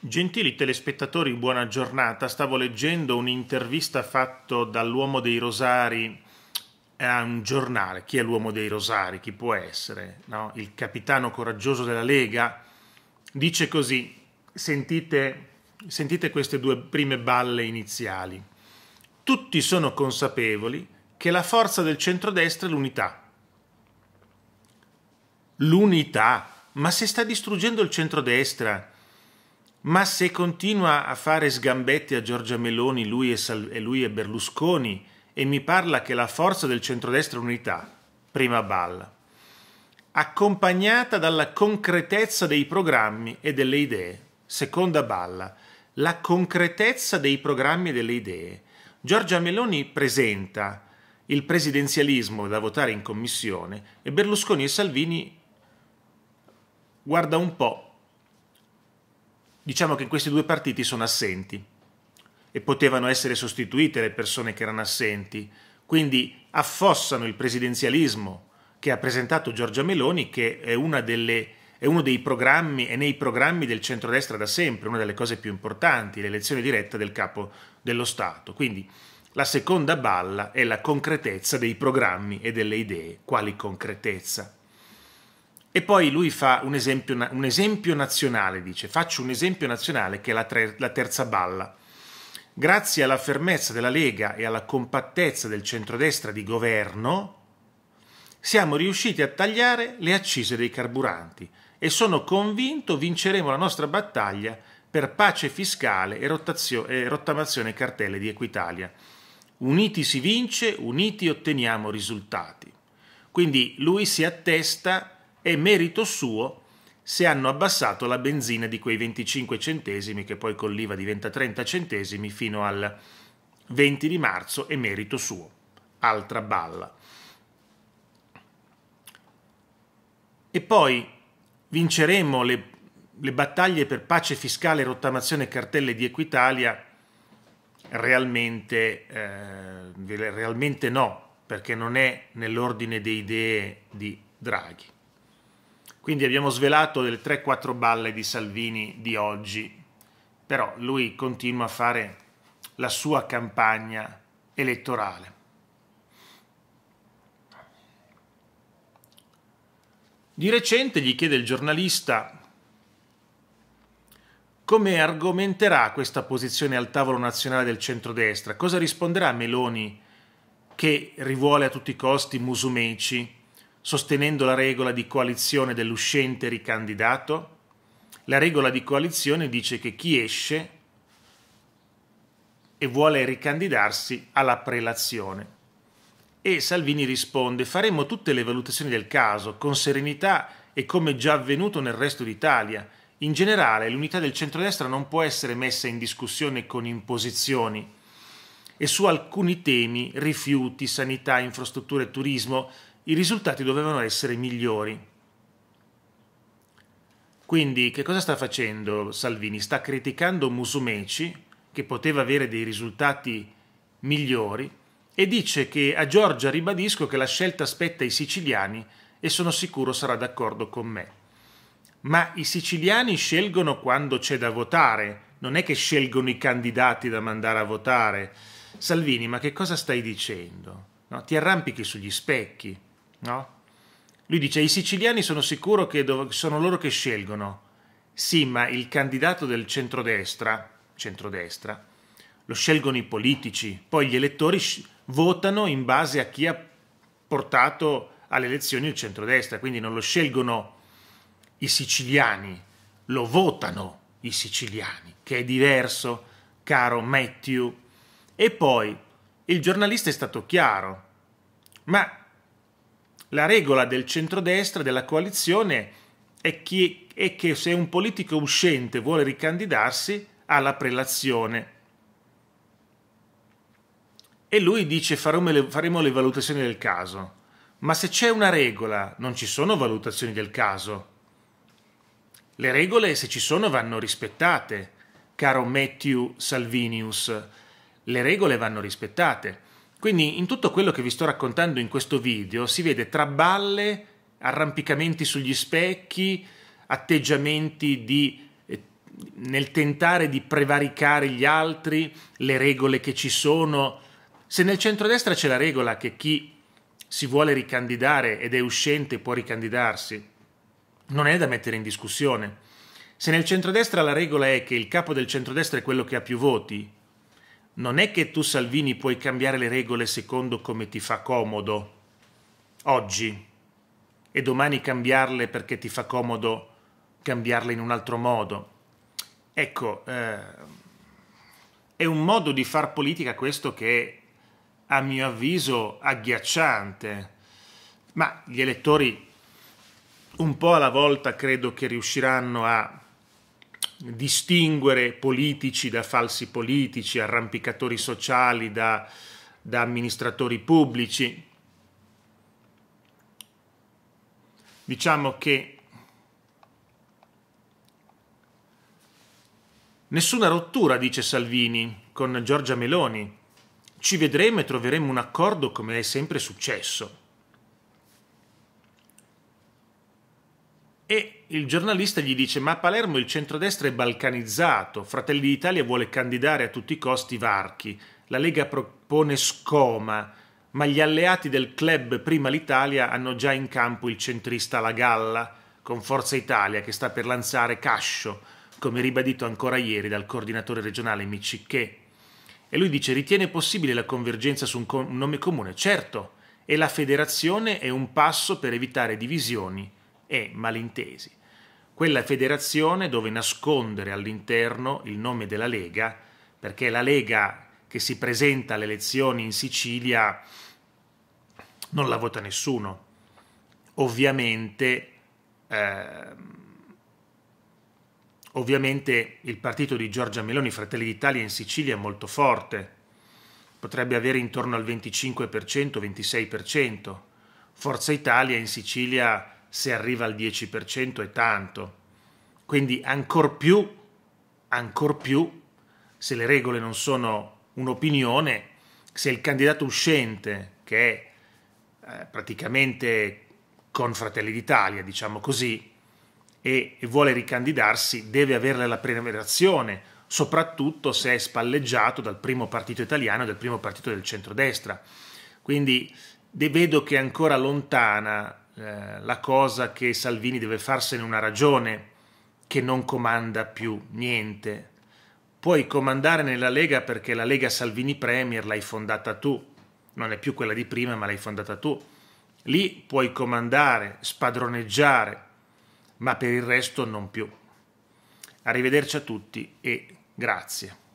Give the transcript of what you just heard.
Gentili telespettatori, buona giornata. Stavo leggendo un'intervista fatto dall'Uomo dei Rosari a un giornale. Chi è l'Uomo dei Rosari? Chi può essere? No? Il capitano coraggioso della Lega dice così, sentite, sentite queste due prime balle iniziali. Tutti sono consapevoli che la forza del centrodestra è l'unità. L'unità? Ma se sta distruggendo il centrodestra ma se continua a fare sgambetti a Giorgia Meloni, lui e, Sal- e lui e Berlusconi, e mi parla che la forza del centrodestra è unità, prima balla, accompagnata dalla concretezza dei programmi e delle idee, seconda balla, la concretezza dei programmi e delle idee. Giorgia Meloni presenta il presidenzialismo da votare in commissione e Berlusconi e Salvini, guarda un po', diciamo che questi due partiti sono assenti e potevano essere sostituite le persone che erano assenti, quindi affossano il presidenzialismo che ha presentato Giorgia Meloni, che è, delle, è uno dei programmi, è nei programmi del centrodestra da sempre, una delle cose più importanti, l'elezione diretta del capo dello Stato. Quindi la seconda balla è la concretezza dei programmi e delle idee. Quali concretezza? E poi lui fa un esempio, un esempio nazionale, dice, faccio un esempio nazionale che è la, tre, la terza balla. Grazie alla fermezza della Lega e alla compattezza del centrodestra di governo, siamo riusciti a tagliare le accise dei carburanti e sono convinto vinceremo la nostra battaglia per pace fiscale e, e rottamazione cartelle di Equitalia. Uniti si vince, uniti otteniamo risultati. Quindi lui si attesta è merito suo se hanno abbassato la benzina di quei 25 centesimi che poi con l'IVA diventa 30 centesimi fino al 20 di marzo è merito suo. Altra balla. E poi vinceremo le, le battaglie per pace fiscale, rottamazione e cartelle di Equitalia. Realmente, eh, realmente no, perché non è nell'ordine dei idee di Draghi. Quindi abbiamo svelato delle 3-4 balle di Salvini di oggi, però lui continua a fare la sua campagna elettorale. Di recente gli chiede il giornalista come argomenterà questa posizione al tavolo nazionale del centrodestra, cosa risponderà Meloni che rivuole a tutti i costi Musumeci sostenendo la regola di coalizione dell'uscente ricandidato? La regola di coalizione dice che chi esce e vuole ricandidarsi alla prelazione. E Salvini risponde faremo tutte le valutazioni del caso con serenità e come già avvenuto nel resto d'Italia. In generale l'unità del centrodestra non può essere messa in discussione con imposizioni e su alcuni temi, rifiuti, sanità, infrastrutture e turismo, i risultati dovevano essere migliori. Quindi che cosa sta facendo Salvini? Sta criticando Musumeci, che poteva avere dei risultati migliori, e dice che a Giorgia ribadisco che la scelta spetta ai siciliani e sono sicuro sarà d'accordo con me. Ma i siciliani scelgono quando c'è da votare, non è che scelgono i candidati da mandare a votare. Salvini, ma che cosa stai dicendo? No, ti arrampichi sugli specchi no? Lui dice: I siciliani sono sicuro che dov- sono loro che scelgono. Sì, ma il candidato del centrodestra, centrodestra lo scelgono i politici, poi gli elettori sci- votano in base a chi ha portato alle elezioni il centrodestra, quindi non lo scelgono i siciliani, lo votano i siciliani, che è diverso, caro Matthew. E poi il giornalista è stato chiaro, ma la regola del centrodestra della coalizione è, chi, è che se un politico uscente vuole ricandidarsi ha la prelazione. E lui dice faremo le, faremo le valutazioni del caso. Ma se c'è una regola, non ci sono valutazioni del caso. Le regole, se ci sono, vanno rispettate, caro Matthew Salvinius. Le regole vanno rispettate. Quindi in tutto quello che vi sto raccontando in questo video si vede traballe, arrampicamenti sugli specchi, atteggiamenti di, eh, nel tentare di prevaricare gli altri, le regole che ci sono. Se nel centrodestra c'è la regola che chi si vuole ricandidare ed è uscente può ricandidarsi, non è da mettere in discussione. Se nel centrodestra la regola è che il capo del centrodestra è quello che ha più voti, non è che tu Salvini puoi cambiare le regole secondo come ti fa comodo oggi e domani cambiarle perché ti fa comodo cambiarle in un altro modo. Ecco, eh, è un modo di far politica questo che è, a mio avviso agghiacciante, ma gli elettori un po' alla volta credo che riusciranno a distinguere politici da falsi politici, arrampicatori sociali da, da amministratori pubblici. Diciamo che Nessuna rottura, dice Salvini, con Giorgia Meloni. Ci vedremo e troveremo un accordo come è sempre successo. E il giornalista gli dice: Ma a Palermo il centrodestra è balcanizzato, Fratelli d'Italia vuole candidare a tutti i costi Varchi, la Lega propone Scoma, ma gli alleati del club prima l'Italia hanno già in campo il centrista La Galla, con Forza Italia che sta per lanciare Cascio, come ribadito ancora ieri dal coordinatore regionale Micicché. E lui dice: Ritiene possibile la convergenza su un, com- un nome comune? Certo, e la federazione è un passo per evitare divisioni e malintesi. Quella federazione dove nascondere all'interno il nome della Lega, perché la Lega che si presenta alle elezioni in Sicilia non la vota nessuno. Ovviamente, eh, ovviamente il partito di Giorgia Meloni, Fratelli d'Italia, in Sicilia è molto forte. Potrebbe avere intorno al 25%, 26%. Forza Italia in Sicilia se arriva al 10% è tanto. Quindi ancor più, ancor più, se le regole non sono un'opinione, se il candidato uscente, che è eh, praticamente con Fratelli d'Italia, diciamo così, e, e vuole ricandidarsi, deve avere la prenotazione, soprattutto se è spalleggiato dal primo partito italiano e dal primo partito del centrodestra. Quindi vedo che è ancora lontana eh, la cosa che Salvini deve farsene una ragione, che non comanda più niente. Puoi comandare nella Lega perché la Lega Salvini Premier l'hai fondata tu, non è più quella di prima ma l'hai fondata tu. Lì puoi comandare, spadroneggiare, ma per il resto non più. Arrivederci a tutti e grazie.